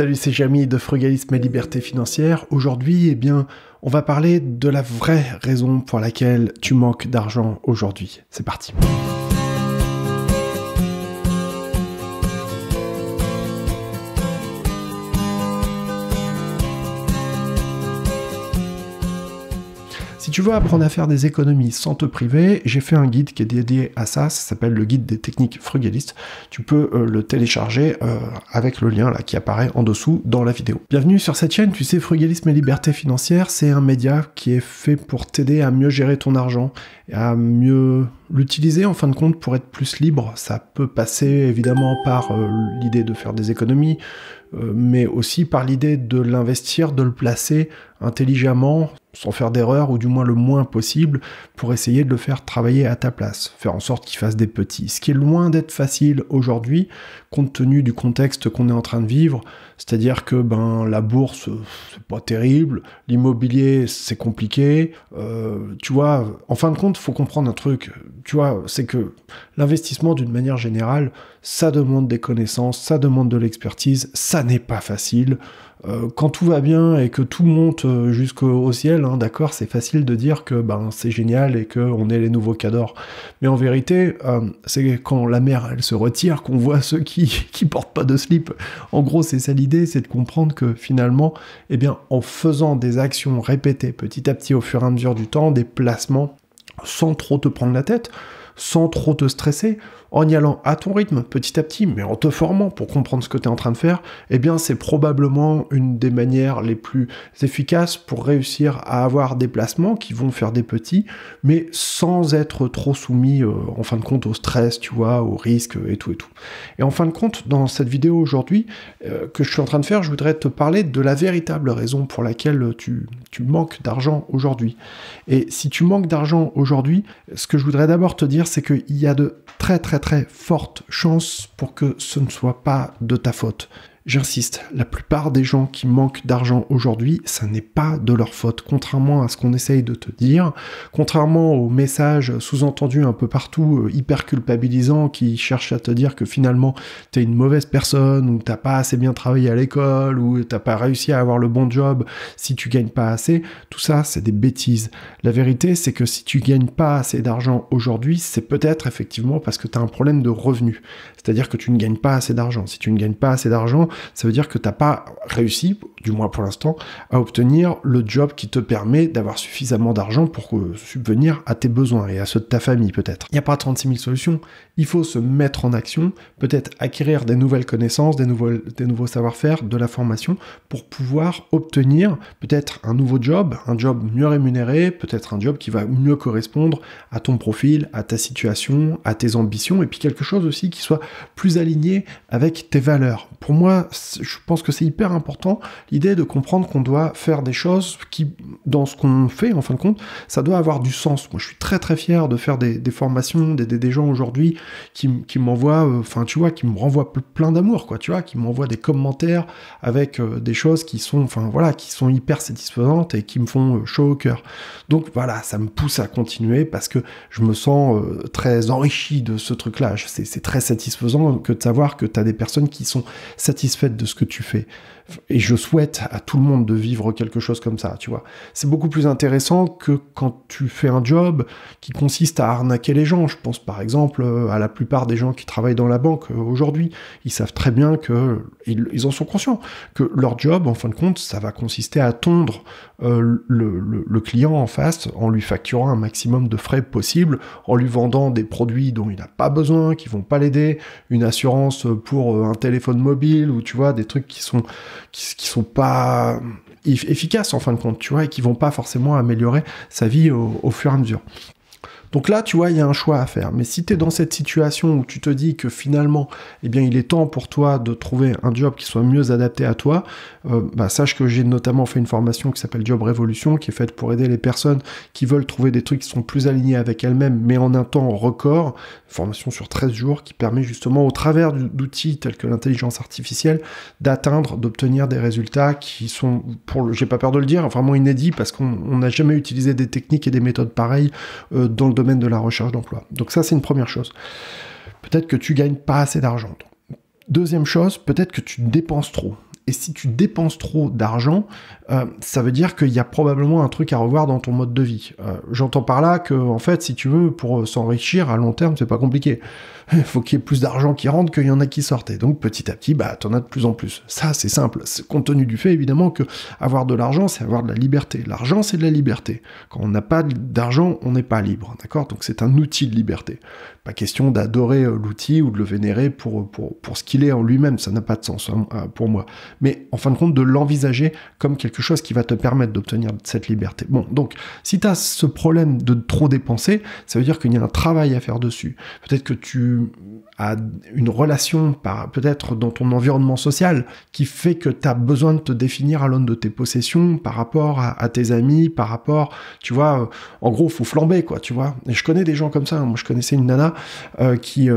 Salut, c'est Jamy de Frugalisme et Liberté Financière. Aujourd'hui, eh bien, on va parler de la vraie raison pour laquelle tu manques d'argent aujourd'hui. C'est parti. Si tu veux apprendre à faire des économies sans te priver, j'ai fait un guide qui est dédié à ça, ça s'appelle le guide des techniques frugalistes. Tu peux euh, le télécharger euh, avec le lien là qui apparaît en dessous dans la vidéo. Bienvenue sur cette chaîne, tu sais, Frugalisme et Liberté Financière, c'est un média qui est fait pour t'aider à mieux gérer ton argent, et à mieux l'utiliser en fin de compte pour être plus libre. Ça peut passer évidemment par euh, l'idée de faire des économies, euh, mais aussi par l'idée de l'investir, de le placer intelligemment, sans faire d'erreur, ou du moins le moins possible, pour essayer de le faire travailler à ta place, faire en sorte qu'il fasse des petits. Ce qui est loin d'être facile aujourd'hui, compte tenu du contexte qu'on est en train de vivre, c'est-à-dire que ben, la bourse, c'est pas terrible, l'immobilier, c'est compliqué, euh, tu vois, en fin de compte, faut comprendre un truc, tu vois, c'est que l'investissement, d'une manière générale, ça demande des connaissances, ça demande de l'expertise, ça n'est pas facile. Euh, quand tout va bien et que tout monte euh, jusqu'au ciel, hein, d'accord, c'est facile de dire que ben, c'est génial et qu'on est les nouveaux cadors. Mais en vérité, euh, c'est quand la mer elle se retire qu'on voit ceux qui, qui portent pas de slip. En gros, c'est ça l'idée, c'est de comprendre que finalement, eh bien, en faisant des actions répétées petit à petit au fur et à mesure du temps, des placements sans trop te prendre la tête, sans trop te stresser, en y allant à ton rythme, petit à petit, mais en te formant pour comprendre ce que tu es en train de faire, eh bien c'est probablement une des manières les plus efficaces pour réussir à avoir des placements qui vont faire des petits, mais sans être trop soumis euh, en fin de compte au stress, tu vois, au risque et tout et tout. Et en fin de compte, dans cette vidéo aujourd'hui euh, que je suis en train de faire, je voudrais te parler de la véritable raison pour laquelle tu, tu manques d'argent aujourd'hui. Et si tu manques d'argent aujourd'hui, ce que je voudrais d'abord te dire, c'est qu'il y a de très très très fortes chances pour que ce ne soit pas de ta faute. J'insiste, la plupart des gens qui manquent d'argent aujourd'hui, ça n'est pas de leur faute, contrairement à ce qu'on essaye de te dire, contrairement aux messages sous-entendus un peu partout, euh, hyper culpabilisants, qui cherchent à te dire que finalement t'es une mauvaise personne, ou t'as pas assez bien travaillé à l'école, ou t'as pas réussi à avoir le bon job si tu gagnes pas assez, tout ça c'est des bêtises. La vérité c'est que si tu gagnes pas assez d'argent aujourd'hui, c'est peut-être effectivement parce que t'as un problème de revenu, c'est-à-dire que tu ne gagnes pas assez d'argent. Si tu ne gagnes pas assez d'argent, ça veut dire que t'as pas réussi du moins pour l'instant, à obtenir le job qui te permet d'avoir suffisamment d'argent pour subvenir à tes besoins et à ceux de ta famille peut-être. Il n'y a pas 36 000 solutions, il faut se mettre en action, peut-être acquérir des nouvelles connaissances, des, des nouveaux savoir-faire, de la formation, pour pouvoir obtenir peut-être un nouveau job, un job mieux rémunéré, peut-être un job qui va mieux correspondre à ton profil, à ta situation, à tes ambitions, et puis quelque chose aussi qui soit plus aligné avec tes valeurs. Pour moi, je pense que c'est hyper important l'idée de comprendre qu'on doit faire des choses qui, dans ce qu'on fait, en fin de compte, ça doit avoir du sens. Moi, je suis très très fier de faire des, des formations, d'aider des gens aujourd'hui qui, m'envoient, euh, enfin, tu vois, qui me renvoient plein d'amour, quoi, tu vois, qui m'envoient des commentaires avec euh, des choses qui sont, enfin, voilà, qui sont hyper satisfaisantes et qui me font euh, chaud au cœur. Donc, voilà, ça me pousse à continuer parce que je me sens très enrichi de ce truc-là. C'est très satisfaisant que de savoir que tu as des personnes qui sont satisfaites de ce que tu fais. Et je souhaite à tout le monde de vivre quelque chose comme ça, tu vois. C'est beaucoup plus intéressant que quand tu fais un job qui consiste à arnaquer les gens. Je pense par exemple euh, à la plupart des gens qui travaillent dans la banque euh, aujourd'hui. Ils savent très bien que, ils, en sont conscients, que leur job, en fin de compte, ça va consister à tondre euh, le, client en face en lui facturant un maximum de frais possible, en lui vendant des produits dont il n'a pas besoin, qui vont pas l'aider, une assurance pour un téléphone mobile ou tu vois, des trucs qui sont qui, sont pas efficaces en fin de compte, tu vois, et qui vont pas forcément améliorer sa vie au fur et à mesure. Donc là, tu vois, il y a un choix à faire. Mais si tu es dans cette situation où tu te dis que finalement, eh bien, il est temps pour toi de trouver un job qui soit mieux adapté à toi, euh, bah, sache que j'ai notamment fait une formation qui s'appelle Job Révolution, qui est faite pour aider les personnes qui veulent trouver des trucs qui sont plus alignés avec elles-mêmes, mais en un temps record. formation sur 13 jours qui permet justement, au travers d'outils tels que l'intelligence artificielle, d'atteindre, d'obtenir des résultats qui sont, pour le, j'ai pas peur de le dire, vraiment inédits parce qu'on n'a jamais utilisé des techniques et des méthodes pareilles euh, dans le de la recherche d'emploi. Donc ça, c'est une première chose. Peut-être que tu gagnes pas assez d'argent. Deuxième chose, peut-être que tu dépenses trop. Et si tu dépenses trop d'argent, euh, ça veut dire qu'il y a probablement un truc à revoir dans ton mode de vie. Euh, j'entends par là que, en fait, si tu veux, pour euh, s'enrichir à long terme, c'est pas compliqué. Il faut qu'il y ait plus d'argent qui rentre qu'il y en a qui sortent. Et donc, petit à petit, bah, t'en as de plus en plus. Ça, c'est simple. Compte tenu du fait, évidemment, que avoir de l'argent, c'est avoir de la liberté. L'argent, c'est de la liberté. Quand on n'a pas d'argent, on n'est pas libre. D'accord Donc, c'est un outil de liberté. Pas question d'adorer l'outil ou de le vénérer pour, pour, pour ce qu'il est en lui-même. Ça n'a pas de sens hein, pour moi mais en fin de compte de l'envisager comme quelque chose qui va te permettre d'obtenir cette liberté. Bon, donc si tu as ce problème de trop dépenser, ça veut dire qu'il y a un travail à faire dessus. Peut-être que tu une relation peut-être dans ton environnement social qui fait que tu as besoin de te définir à l'aune de tes possessions par rapport à, tes amis, par rapport, tu vois, euh, en gros, faut flamber, quoi, tu vois. Et je connais des gens comme ça. Hein. Moi, je connaissais une nana euh, euh, qui,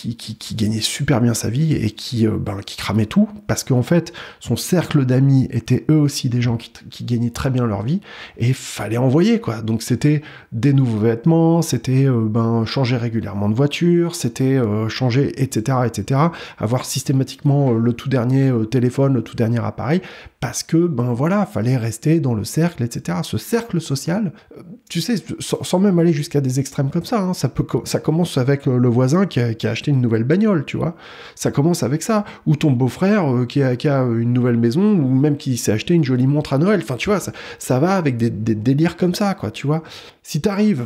qui, qui, gagnait super bien sa vie et qui, ben, qui cramait tout parce qu'en fait, son cercle d'amis étaient eux aussi des gens qui, qui gagnaient très bien leur vie et fallait envoyer, quoi. Donc, c'était des nouveaux vêtements, c'était, ben, changer régulièrement de voiture, c'était euh, changer, etc., etc. Avoir systématiquement euh, le tout dernier euh, téléphone, le tout dernier appareil, parce que, ben voilà, fallait rester dans le cercle, etc. Ce cercle social, tu sais, sans, même aller jusqu'à des extrêmes comme ça, hein, ça, peut, ça commence avec le voisin qui a, acheté une nouvelle bagnole, tu vois. Ça commence avec ça. Ou ton beau-frère qui a, une nouvelle maison, ou même qui s'est acheté une jolie montre à Noël. Enfin, tu vois, ça, va avec des, des délires comme ça, quoi, tu vois. Si t'arrives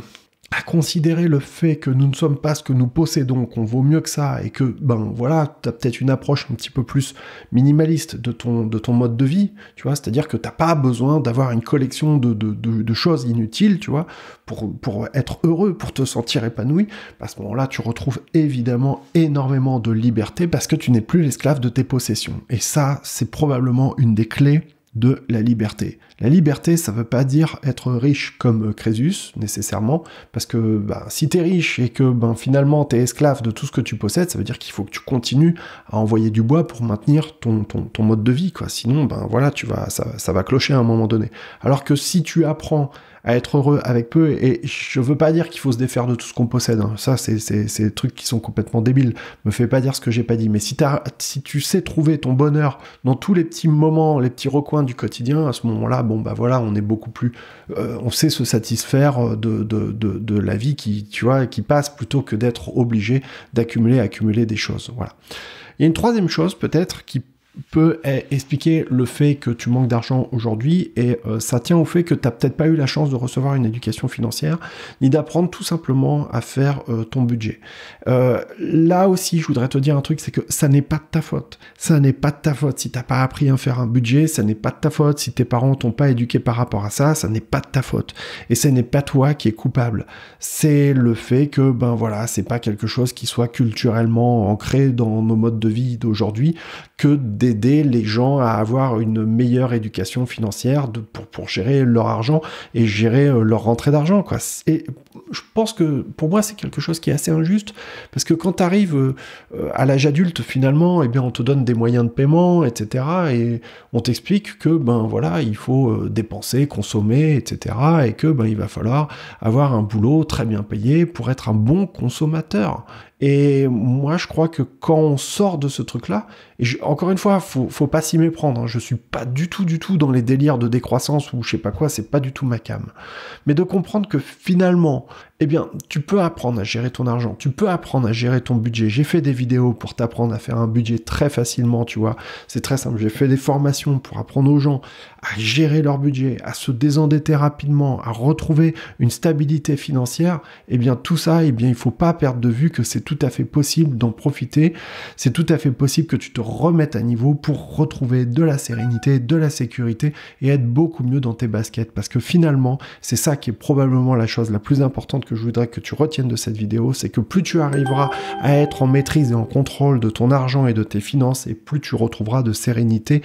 à considérer le fait que nous ne sommes pas ce que nous possédons, qu'on vaut mieux que ça, et que, ben voilà, tu as peut-être une approche un petit peu plus minimaliste de ton, de ton mode de vie, tu vois, c'est-à-dire que t'as pas besoin d'avoir une collection de, de, de, choses inutiles, tu vois, pour, pour être heureux, pour te sentir épanoui, à ce moment-là, tu retrouves évidemment énormément de liberté parce que tu n'es plus l'esclave de tes possessions. Et ça, c'est probablement une des clés de la liberté. La liberté, ça veut pas dire être riche comme Crésus, nécessairement, parce que ben, si es riche et que ben, finalement es esclave de tout ce que tu possèdes, ça veut dire qu'il faut que tu continues à envoyer du bois pour maintenir ton, ton, mode de vie, quoi. Sinon, ben voilà, tu vas, ça, ça va clocher à un moment donné. Alors que si tu apprends à être heureux avec peu. Et je veux pas dire qu'il faut se défaire de tout ce qu'on possède. Hein. Ça, c'est des trucs qui sont complètement débiles. Me fait pas dire ce que j'ai pas dit. Mais si, as, si tu sais trouver ton bonheur dans tous les petits moments, les petits recoins du quotidien, à ce moment-là, bon, bah voilà, on est beaucoup plus. Euh, on sait se satisfaire euh, de, de, la vie qui, tu vois, qui passe plutôt que d'être obligé d'accumuler, accumuler des choses. Voilà. Il y a une troisième chose peut-être qui peut eh, expliquer le fait que tu manques d'argent aujourd'hui et euh, ça tient au fait que tu n'as peut-être pas eu la chance de recevoir une éducation financière ni d'apprendre tout simplement à faire euh, ton budget. Euh, là aussi, je voudrais te dire un truc, c'est que ça n'est pas de ta faute. Ça n'est pas de ta faute si t'as pas appris à faire un budget, ça n'est pas de ta faute si tes parents t'ont pas éduqué par rapport à ça, ça n'est pas de ta faute. Et ce n'est pas toi qui es coupable. C'est le fait que ben voilà, c'est pas quelque chose qui soit culturellement ancré dans nos modes de vie d'aujourd'hui que des aider les gens à avoir une meilleure éducation financière de, pour, pour, gérer leur argent et gérer euh, leur rentrée d'argent. Quoi. Et je pense que pour moi, c'est quelque chose qui est assez injuste parce que quand tu arrives euh, à l'âge adulte, finalement, eh bien, on te donne des moyens de paiement, etc. Et on t'explique que ben voilà, il faut euh, dépenser, consommer, etc. Et que ben, il va falloir avoir un boulot très bien payé pour être un bon consommateur. Et moi, je crois que quand on sort de ce truc-là, encore une fois, faut, faut pas s'y méprendre. Hein. Je suis pas du tout, du tout dans les délires de décroissance ou je sais pas quoi, c'est pas du tout ma cam. Mais de comprendre que finalement, eh bien, tu peux apprendre à gérer ton argent, tu peux apprendre à gérer ton budget. J'ai fait des vidéos pour t'apprendre à faire un budget très facilement, tu vois. C'est très simple. J'ai fait des formations pour apprendre aux gens à gérer leur budget, à se désendetter rapidement, à retrouver une stabilité financière. Eh bien, tout ça, eh bien, il faut pas perdre de vue que c'est tout à fait possible d'en profiter. C'est tout à fait possible que tu te remettes à niveau pour retrouver de la sérénité, de la sécurité et être beaucoup mieux dans tes baskets. Parce que finalement, c'est ça qui est probablement la chose la plus importante que je voudrais que tu retiennes de cette vidéo, c'est que plus tu arriveras à être en maîtrise et en contrôle de ton argent et de tes finances, et plus tu retrouveras de sérénité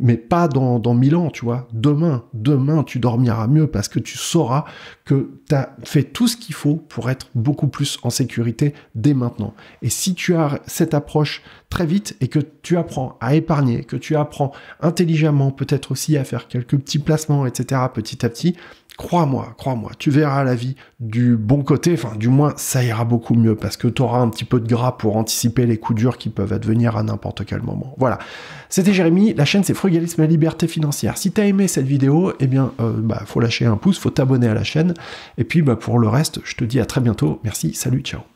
mais pas dans, dans ans, tu vois. Demain, demain, tu dormiras mieux parce que tu sauras que tu as fait tout ce qu'il faut pour être beaucoup plus en sécurité dès maintenant. Et si tu as cette approche très vite et que tu apprends à épargner, que tu apprends intelligemment peut-être aussi à faire quelques petits placements, etc., petit à petit, Crois-moi, crois-moi, tu verras la vie du bon côté, enfin du moins ça ira beaucoup mieux parce que tu auras un petit peu de gras pour anticiper les coups durs qui peuvent advenir à n'importe quel moment. Voilà, c'était Jérémy, la chaîne c'est Frugalisme et Liberté Financière. Si t'as aimé cette vidéo, eh bien euh, bah, faut lâcher un pouce, faut t'abonner à la chaîne, et puis bah, pour le reste, je te dis à très bientôt, merci, salut, ciao.